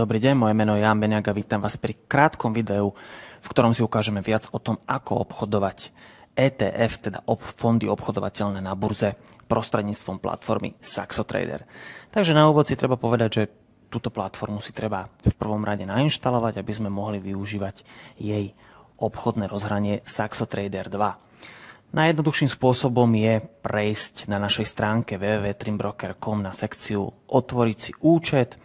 Dobrý deň, moje meno je Jan Beniak a vítam vás pri krátkom videu, v ktorom si ukážeme viac o tom, ako obchodovať ETF, teda ob, fondy obchodovateľné na burze prostredníctvom platformy SaxoTrader. Takže na úvod si treba povedať, že túto platformu si treba v prvom rade nainštalovať, aby sme mohli využívať jej obchodné rozhranie SaxoTrader 2. Najjednoduchším spôsobom je prejsť na našej stránke www.trimbroker.com na sekciu Otvoriť si účet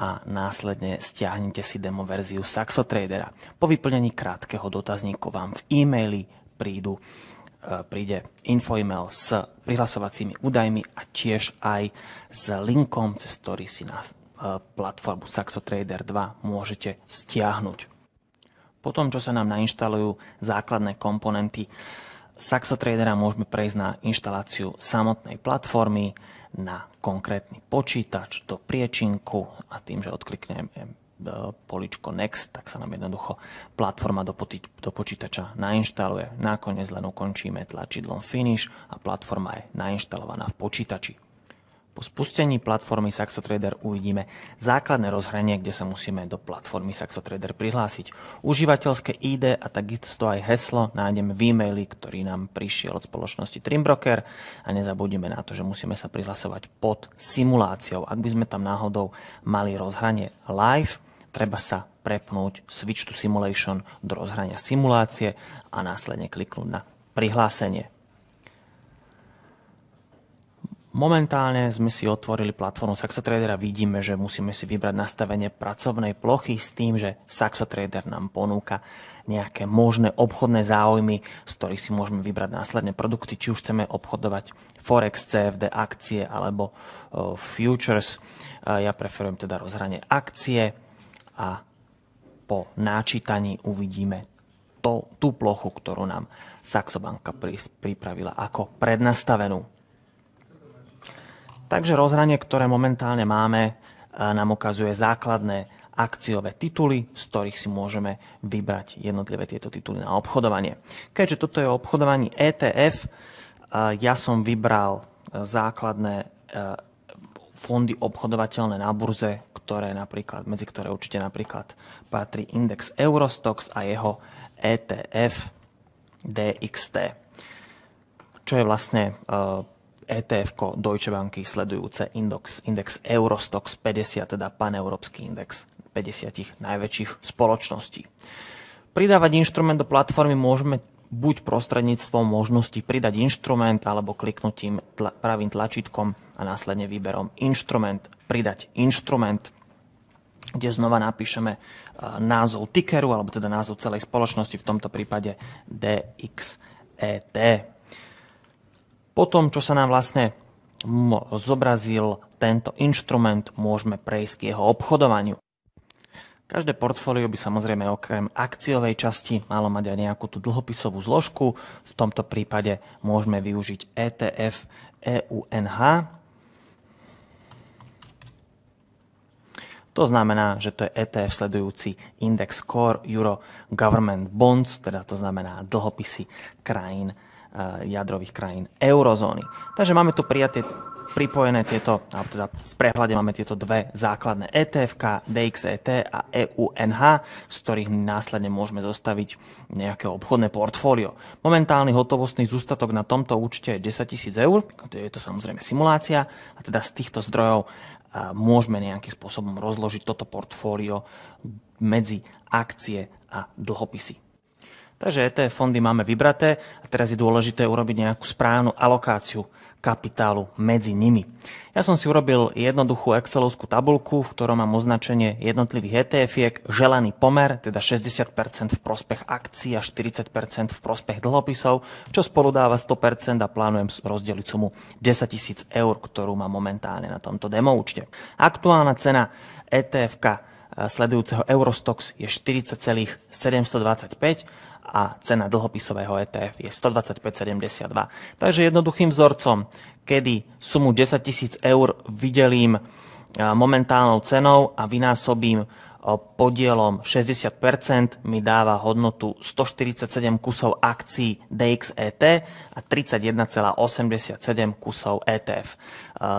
a následne stiahnite si demo verziu Saxotradera. Po vyplnení krátkeho dotazníku vám v e-maili prídu, e, príde infoemail s prihlasovacími údajmi a tiež aj s linkom, cez ktorý si na e, platformu Saxotrader 2 môžete stiahnuť. Potom, čo sa nám nainštalujú základné komponenty, Saxotradera môžeme prejsť na inštaláciu samotnej platformy, na konkrétny počítač, do priečinku a tým, že odklikneme eh, poličko Next, tak sa nám jednoducho platforma do, do počítača nainštaluje. Nakoniec len ukončíme tlačidlom Finish a platforma je nainštalovaná v počítači. Po spustení platformy SaxoTrader uvidíme základné rozhranie, kde sa musíme do platformy SaxoTrader prihlásiť. Užívateľské ID a takisto aj heslo nájdeme v e-maili, ktorý nám prišiel od spoločnosti Trimbroker a nezabudneme na to, že musíme sa prihlasovať pod simuláciou. Ak by sme tam náhodou mali rozhranie live, treba sa prepnúť Switch to Simulation do rozhrania simulácie a následne kliknúť na prihlásenie. Momentálne sme si otvorili platformu a Vidíme, že musíme si vybrať nastavenie pracovnej plochy s tým, že Saxotrader nám ponúka nejaké možné obchodné záujmy, z ktorých si môžeme vybrať následne produkty, či už chceme obchodovať Forex, CFD, akcie alebo e, futures. E, ja preferujem teda rozhranie akcie a po náčítaní uvidíme to, tú plochu, ktorú nám Saxobanka pripravila ako prednastavenú. Takže rozhranie, ktoré momentálne máme, e, nám ukazuje základné akciové tituly, z ktorých si môžeme vybrať jednotlivé tieto tituly na obchodovanie. Keďže toto je obchodovanie ETF, e, ja som vybral e, základné fondy obchodovateľné na burze, ktoré napríklad, medzi ktoré určite napríklad patrí index Eurostox a jeho ETF DXT, čo je vlastne ETF Deutsche Banky sledujúce index, index Eurostox 50, teda paneurópsky index 50 najväčších spoločností. Pridávať inštrument do platformy môžeme buď prostredníctvom možnosti pridať inštrument alebo kliknutím tla, pravým tlačítkom a následne výberom inštrument, pridať inštrument, kde znova napíšeme e, názov tickeru alebo teda názov celej spoločnosti, v tomto prípade DXET. Po tom, čo sa nám vlastne zobrazil tento inštrument, môžeme prejsť k jeho obchodovaniu. Každé portfólio by samozrejme okrem akciovej časti malo mať aj nejakú tú dlhopisovú zložku. V tomto prípade môžeme využiť ETF EUNH. To znamená, že to je ETF sledujúci index Core Euro Government Bonds, teda to znamená dlhopisy krajín Eh, jadrových krajín eurozóny. Takže máme tu prijaté pripojené tieto, alebo teda v prehľade máme tieto dve základné ETF, DXET a EUNH, z ktorých následne môžeme zostaviť nejaké obchodné portfólio. Momentálny hotovostný zústatok na tomto účte je 10 tisíc eur, je to samozrejme simulácia, a teda z týchto zdrojov eh, môžeme nejakým spôsobom rozložiť toto portfólio medzi akcie a dlhopisy. Takže ETF fondy máme vybraté a teraz je dôležité urobiť nejakú správnu alokáciu kapitálu medzi nimi. Ja som si urobil jednoduchú Excelovskú tabulku, v ktorom mám označenie jednotlivých etf želaný pomer, teda 60% v prospech akcií a 40% v prospech dlhopisov, čo spolu dáva 100% a plánujem rozdeliť sumu 10 tisíc eur, ktorú mám momentálne na tomto demo účte. Aktuálna cena etf e, sledujúceho Eurostox je 40,725 a cena dlhopisového ETF je 125,72. Takže jednoduchým vzorcom, kedy sumu 10 tisíc eur videlím e, momentálnou cenou a vynásobím podielom 60% mi dáva hodnotu 147 kusov akcií DXET a 31,87 kusov ETF e,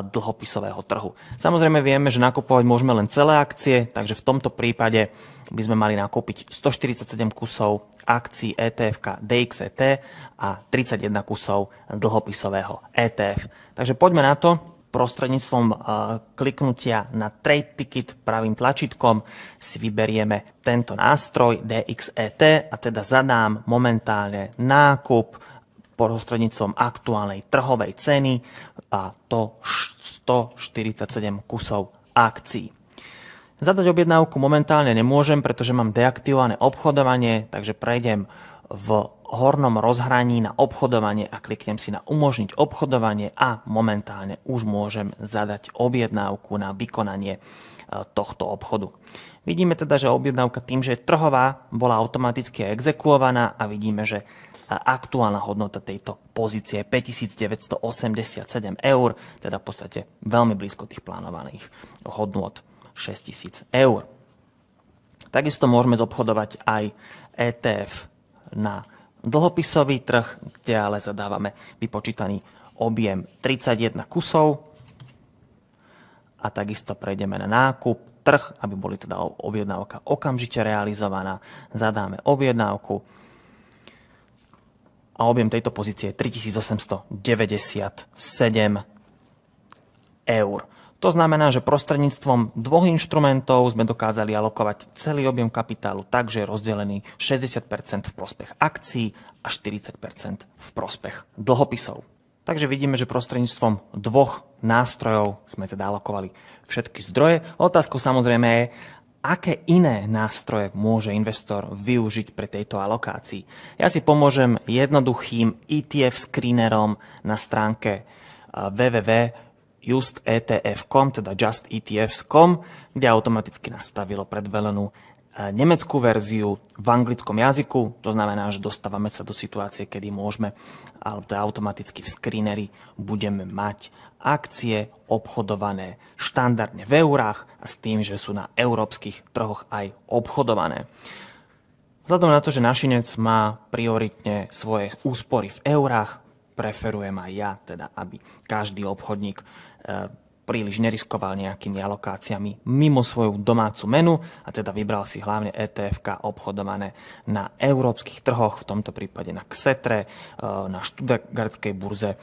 dlhopisového trhu. Samozrejme vieme, že nakupovať môžeme len celé akcie, takže v tomto prípade by sme mali nakúpiť 147 kusov akcií ETF DXET a 31 kusov dlhopisového ETF. Takže poďme na to, prostredníctvom eh, kliknutia na Trade Ticket pravým tlačítkom si vyberieme tento nástroj DXET a teda zadám momentálne nákup prostredníctvom aktuálnej trhovej ceny a to 147 kusov akcií. Zadať objednávku momentálne nemôžem, pretože mám deaktivované obchodovanie, takže prejdem v hornom rozhraní na obchodovanie a kliknem si na umožniť obchodovanie a momentálne už môžem zadať objednávku na vykonanie e, tohto obchodu. Vidíme teda, že objednávka tým, že je trhová, bola automaticky exekuovaná a vidíme, že e, aktuálna hodnota tejto pozície je 5987 eur, teda v podstate veľmi blízko tých plánovaných hodnot 6000 eur. Takisto môžeme zobchodovať aj ETF na dlhopisový trh, kde ale zadávame vypočítaný objem 31 kusov a takisto prejdeme na nákup, trh, aby boli teda objednávka okamžite realizovaná, zadáme objednávku a objem tejto pozície je 3897 eur. To znamená, že prostredníctvom dvoch inštrumentov sme dokázali alokovať celý objem kapitálu tak, že je rozdelený 60 v prospech akcií a 40 v prospech dlhopisov. Takže vidíme, že prostredníctvom dvoch nástrojov sme teda alokovali všetky zdroje. Otázkou samozrejme je, aké iné nástroje môže investor využiť pre tejto alokácii. Ja si pomôžem jednoduchým ETF screenerom na stránke eh, www justetf.com, teda justetfs.com, kde automaticky nastavilo predvelenú eh, nemeckú verziu v anglickom jazyku. To znamená, že dostávame sa do situácie, kedy môžeme, alebo to teda automaticky v screeneri budeme mať akcie obchodované štandardne v eurách a s tým, že sú na európskych trhoch aj obchodované. Vzhľadom na to, že našinec má prioritne svoje úspory v eurách, preferujem aj ja, teda aby každý obchodník E, príliš neriskoval nejakými alokáciami mimo svoju domácu menu a teda vybral si hlavne etf obchodované na európskych trhoch, v tomto prípade na Xetre, e, na študegardskej burze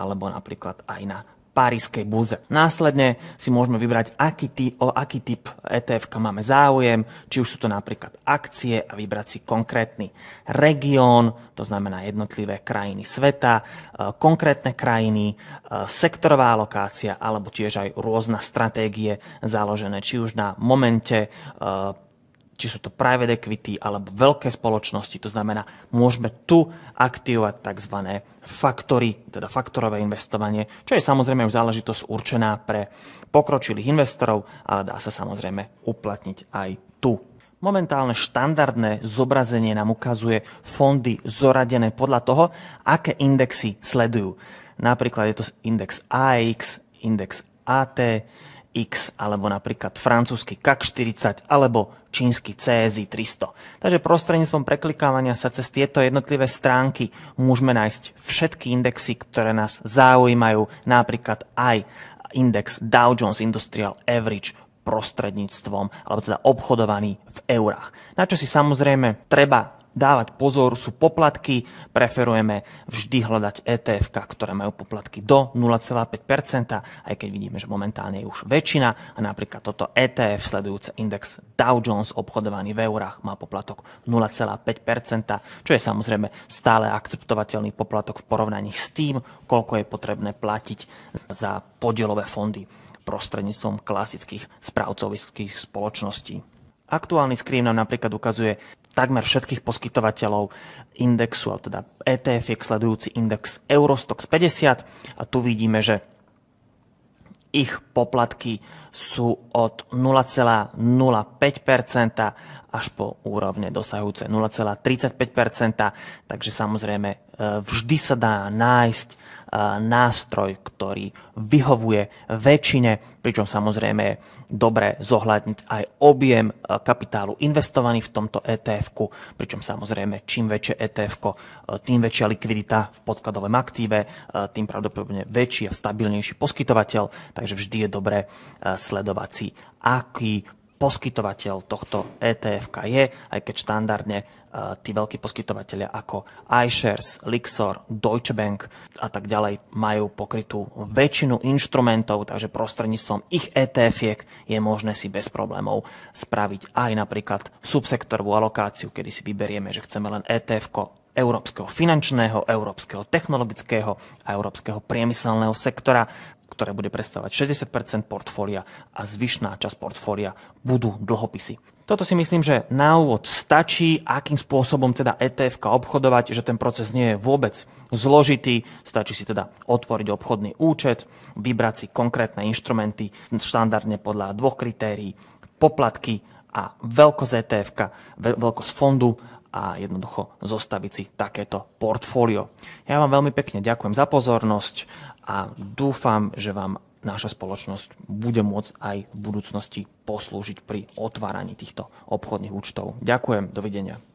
alebo napríklad aj na Parískej burze. Následne si môžeme vybrať, aký ty, o aký typ etf máme záujem, či už sú to napríklad akcie a vybrať si konkrétny región, to znamená jednotlivé krajiny sveta, e, konkrétne krajiny, e, sektorová alokácia alebo tiež aj rôzne stratégie založené či už na momente e, či sú to private equity alebo veľké spoločnosti. To znamená, môžeme tu aktivovať tzv. faktory, teda faktorové investovanie, čo je samozrejme už záležitosť určená pre pokročilých investorov, ale dá sa samozrejme uplatniť aj tu. Momentálne štandardné zobrazenie nám ukazuje fondy zoradené podľa toho, aké indexy sledujú. Napríklad je to index AX, index AT, X alebo napríklad francúzsky CAC 40 alebo čínsky CSI 300. Takže prostredníctvom preklikávania sa cez tieto jednotlivé stránky môžeme nájsť všetky indexy, ktoré nás zaujímajú, napríklad aj index Dow Jones Industrial Average prostredníctvom, alebo teda obchodovaný v eurách. Na čo si samozrejme treba dávať pozor sú poplatky. Preferujeme vždy hľadať etf ktoré majú poplatky do 0,5%, aj keď vidíme, že momentálne je už väčšina a napríklad toto ETF sledujúce index Dow Jones obchodovaný v eurách má poplatok 0,5%, čo je samozrejme stále akceptovateľný poplatok v porovnaní s tým, koľko je potrebné platiť za podielové fondy prostredníctvom klasických správcovských spoločností. Aktuálny screen nám napríklad ukazuje takmer všetkých poskytovateľov indexu, a teda ETF je sledujúci index Eurostox 50 a tu vidíme, že ich poplatky sú od 0,05% až po úrovne dosahujúce 0,35%, takže samozrejme e, vždy sa dá nájsť nástroj, ktorý vyhovuje väčšine, pričom samozrejme je dobre zohľadniť aj objem kapitálu investovaný v tomto etf pričom samozrejme čím väčšie etf tým väčšia likvidita v podkladovom aktíve, tým pravdepodobne väčší a stabilnejší poskytovateľ, takže vždy je dobré sledovať si, aký poskytovateľ tohto etf je, aj keď štandardne e, tí veľkí poskytovateľia ako iShares, Lixor, Deutsche Bank a tak ďalej majú pokrytú väčšinu inštrumentov, takže prostredníctvom ich etf je možné si bez problémov spraviť aj napríklad subsektorovú alokáciu, kedy si vyberieme, že chceme len etf európskeho finančného, európskeho technologického a európskeho priemyselného sektora, ktoré bude predstavovať 60 portfólia a zvyšná časť portfólia budú dlhopisy. Toto si myslím, že na úvod stačí, akým spôsobom teda ETF obchodovať, že ten proces nie je vôbec zložitý. Stačí si teda otvoriť obchodný účet, vybrať si konkrétne inštrumenty štandardne podľa dvoch kritérií, poplatky a veľkosť ETF, veľkosť fondu a jednoducho zostaviť si takéto portfólio. Ja vám veľmi pekne ďakujem za pozornosť a dúfam, že vám naša spoločnosť bude môcť aj v budúcnosti poslúžiť pri otváraní týchto obchodných účtov. Ďakujem, dovidenia.